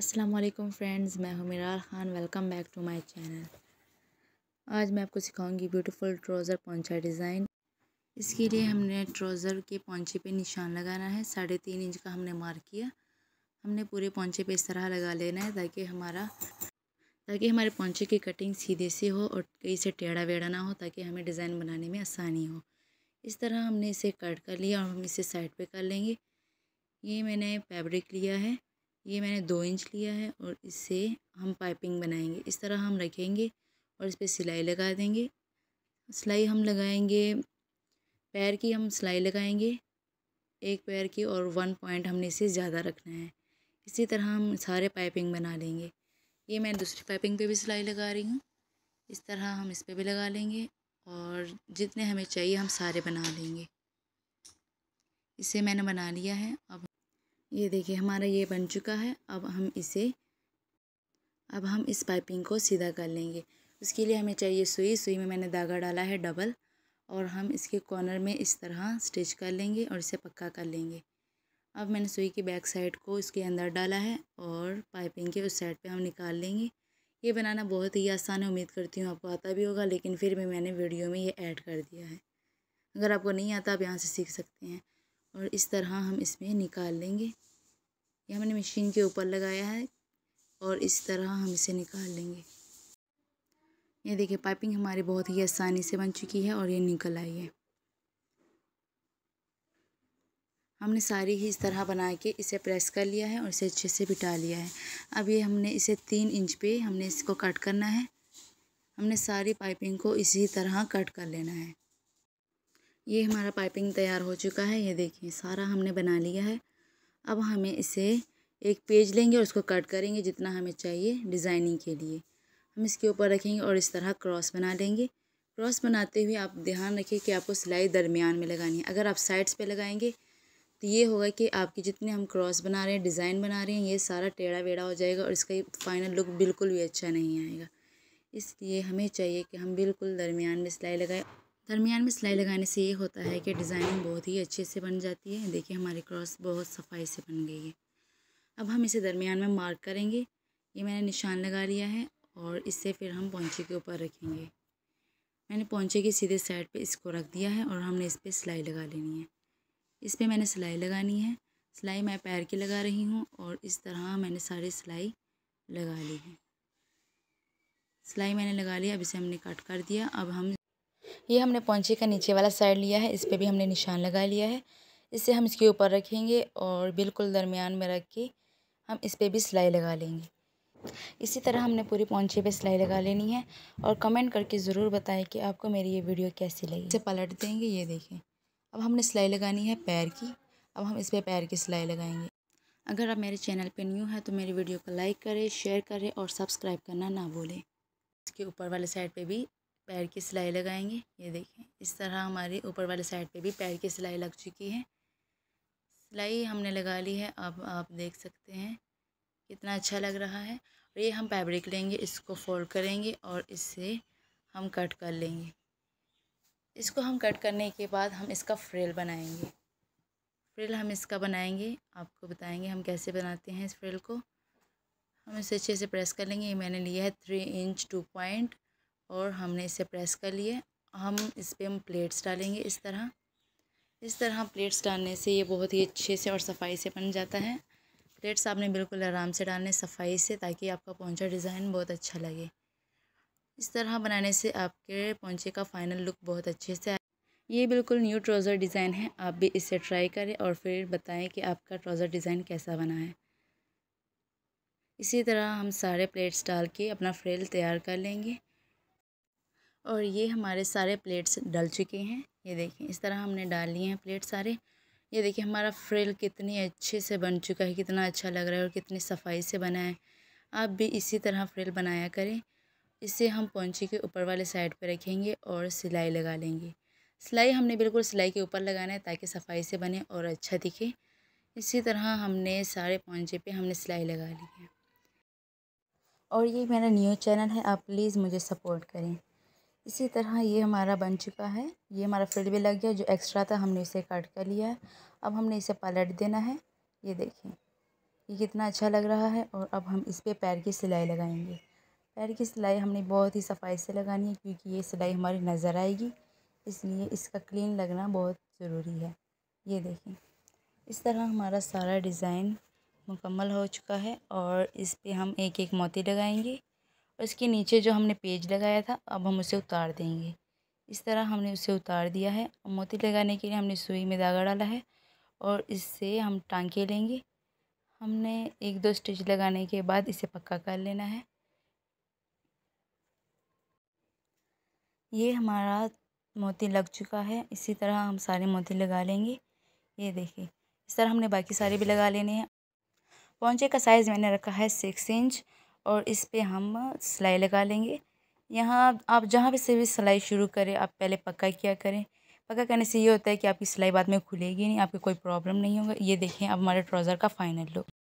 अस्सलाम वालेकुम फ्रेंड्स मैं हूं मीरार Khan welcome back to my channel आज मैं आपको सिखाऊंगी ब्यूटीफुल ट्रोज़र पौछा डिज़ाइन इसके लिए हमने ट्रोज़र के पौछे पे निशान लगाना है साढ़े तीन इंच का हमने मार्क किया हमने पूरे पौछे पे इस तरह लगा लेना है ताकि हमारा ताकि हमारे पौछे की कटिंग सीधे से हो और कहीं से टेढ़ा वेढ़ा ना हो ताकि हमें डिज़ाइन बनाने में आसानी हो इस तरह हमने इसे कट कर लिया और हम इसे साइड पर कर लेंगे ये मैंने फैब्रिक लिया है ये मैंने दो इंच लिया है और इससे हम पाइपिंग बनाएंगे इस तरह हम रखेंगे और इस पर सिलाई लगा देंगे सिलाई हम लगाएंगे पैर की हम सिलाई लगाएंगे एक पैर की और वन पॉइंट हमने इसे ज़्यादा रखना है इसी तरह हम सारे पाइपिंग बना लेंगे ये मैं दूसरी पाइपिंग पे भी सिलाई लगा रही हूँ इस तरह हम इस पर भी लगा लेंगे और जितने हमें चाहिए हम सारे बना लेंगे इसे मैंने बना लिया है अब ये देखिए हमारा ये बन चुका है अब हम इसे अब हम इस पाइपिंग को सीधा कर लेंगे उसके लिए हमें चाहिए सुई सुई में मैंने धागा डाला है डबल और हम इसके कॉर्नर में इस तरह स्टिच कर लेंगे और इसे पक्का कर लेंगे अब मैंने सुई की बैक साइड को इसके अंदर डाला है और पाइपिंग के उस साइड पे हम निकाल लेंगे ये बनाना बहुत ही आसान है उम्मीद करती हूँ आपको आता भी होगा लेकिन फिर भी मैंने वीडियो में ये ऐड कर दिया है अगर आपको नहीं आता आप यहाँ से सीख सकते हैं और इस तरह हम इसमें निकाल लेंगे ये हमने मशीन के ऊपर लगाया है और इस तरह हम इसे निकाल लेंगे ये देखिए पाइपिंग हमारी बहुत ही आसानी से बन चुकी है और ये निकल आई है हमने सारी ही इस तरह बना के इसे प्रेस कर लिया है और इसे अच्छे से बिठा लिया है अब ये हमने इसे तीन इंच पे हमने इसको कट करना है हमने सारी पाइपिंग को इसी तरह कट कर लेना है ये हमारा पाइपिंग तैयार हो चुका है ये देखिए सारा हमने बना लिया है अब हमें इसे एक पेज लेंगे और उसको कट करेंगे जितना हमें चाहिए डिज़ाइनिंग के लिए हम इसके ऊपर रखेंगे और इस तरह क्रॉस बना लेंगे क्रॉस बनाते हुए आप ध्यान रखिए कि आपको सिलाई दरमियान में लगानी है अगर आप साइड्स पे लगाएंगे तो ये होगा कि आपकी जितने हम क्रॉस बना रहे हैं डिज़ाइन बना रहे हैं ये सारा टेढ़ा वेढ़ा हो जाएगा और इसका फाइनल लुक बिल्कुल भी अच्छा नहीं आएगा इसलिए हमें चाहिए कि हम बिल्कुल दरमियान में सिलाई लगाएँ दरमियान में सिलाई लगाने से ये होता है कि डिज़ाइन बहुत ही अच्छे से बन जाती है देखिए हमारी क्रॉस बहुत सफाई से बन गई है अब हम इसे दरमियान में मार्क करेंगे ये मैंने निशान लगा लिया है और इसे फिर हम पौंचे के ऊपर रखेंगे मैंने पौंचे के सीधे साइड पे इसको रख दिया है और हमने इस पर सिलाई लगा लेनी है इस पर मैंने सिलाई लगानी है सिलाई मैं पैर की लगा रही हूँ और इस तरह मैंने सारी सिलाई लगा ली है सिलाई मैंने लगा ली अब इसे हमने कट कर दिया अब हम ये हमने पोंछे का नीचे वाला साइड लिया है इस पर भी हमने निशान लगा लिया है इसे हम इसके ऊपर रखेंगे और बिल्कुल दरमियान में रख के हम इस पर भी सिलाई लगा लेंगे इसी तरह हमने पूरी पौछे पे सिलाई लगा लेनी है और कमेंट करके ज़रूर बताएं कि आपको मेरी ये वीडियो कैसी लगी इसे पलट देंगे ये देखें अब हमने सिलाई लगानी है पैर की अब हम इस पर पैर की सिलाई लगाएंगे अगर आप मेरे चैनल पे न्यू हैं तो मेरी वीडियो को लाइक करें शेयर करें और सब्सक्राइब करना ना भूलें इसके ऊपर वाले साइड पर भी पैर की सिलाई लगाएंगे ये देखें इस तरह हमारी ऊपर वाले साइड पे भी पैर की सिलाई लग चुकी है सिलाई हमने लगा ली है अब आप देख सकते हैं कितना अच्छा लग रहा है और ये हम फैब्रिक लेंगे इसको फोल्ड करेंगे और इससे हम कट कर लेंगे इसको हम कट करने के बाद हम इसका फ्रेल बनाएंगे फ्रेल हम इसका बनाएंगे आपको बताएंगे हम कैसे बनाते हैं इस फ्रेल को हम इसे अच्छे से प्रेस कर लेंगे ये मैंने लिया है थ्री इंच टू पॉइंट और हमने इसे प्रेस कर लिए हम इस पर हम प्लेट्स डालेंगे इस तरह इस तरह प्लेट्स डालने से ये बहुत ही अच्छे से और सफाई से बन जाता है प्लेट्स आपने बिल्कुल आराम से डालने सफाई से ताकि आपका पौंचा डिज़ाइन बहुत अच्छा लगे इस तरह बनाने से आपके पौंचे का फाइनल लुक बहुत अच्छे से आए ये बिल्कुल न्यू ट्राउज़र डिज़ाइन है आप भी इसे ट्राई करें और फिर बताएं कि आपका ट्राउज़र डिज़ाइन कैसा बना है इसी तरह हम सारे प्लेट्स डाल के अपना फ्रेल तैयार कर लेंगे और ये हमारे सारे प्लेट्स डल चुके हैं ये देखिए इस तरह हमने डाल लिए हैं प्लेट सारे ये देखिए हमारा फ्रिल कितनी अच्छे से बन चुका है कितना अच्छा लग रहा है और कितनी सफाई से बना है आप भी इसी तरह फ्रिल बनाया करें इसे हम पौचे के ऊपर वाले साइड पर रखेंगे और सिलाई लगा लेंगे सिलाई हमने बिल्कुल सिलाई के ऊपर लगाना है ताकि सफाई से बने और अच्छा दिखे इसी तरह हमने सारे पोंछे पे हमने सिलाई लगा ली है और ये मेरा न्यू चैनल है आप प्लीज़ मुझे सपोर्ट करें इसी तरह ये हमारा बन चुका है ये हमारा फ्रिल भी लग गया जो एक्स्ट्रा था हमने इसे काट कर लिया है अब हमने इसे पलट देना है ये देखें ये कितना अच्छा लग रहा है और अब हम इस पर पैर की सिलाई लगाएंगे पैर की सिलाई हमने बहुत ही सफाई से लगानी है क्योंकि ये सिलाई हमारी नज़र आएगी इसलिए इसका क्लीन लगना बहुत ज़रूरी है ये देखें इस तरह हमारा सारा डिज़ाइन मुकम्मल हो चुका है और इस पर हम एक एक मोती लगाएंगे और इसके नीचे जो हमने पेज लगाया था अब हम उसे उतार देंगे इस तरह हमने उसे उतार दिया है और मोती लगाने के लिए हमने सुई में धागा डाला है और इससे हम टांके लेंगे हमने एक दो स्टिच लगाने के बाद इसे पक्का कर लेना है ये हमारा मोती लग चुका है इसी तरह हम सारे मोती लगा लेंगे ये देखिए इस तरह हमने बाकी सारे भी लगा लेने हैं पौचे का साइज़ मैंने रखा है सिक्स इंच और इस पर हम सिलाई लगा लेंगे यहाँ आप जहाँ पे से भी सिलाई शुरू करें आप पहले पक्का किया करें पक्का करने से ये होता है कि आपकी सिलाई बाद में खुलेगी नहीं आपको कोई प्रॉब्लम नहीं होगा ये देखें अब हमारे ट्राउज़र का फाइनल लुक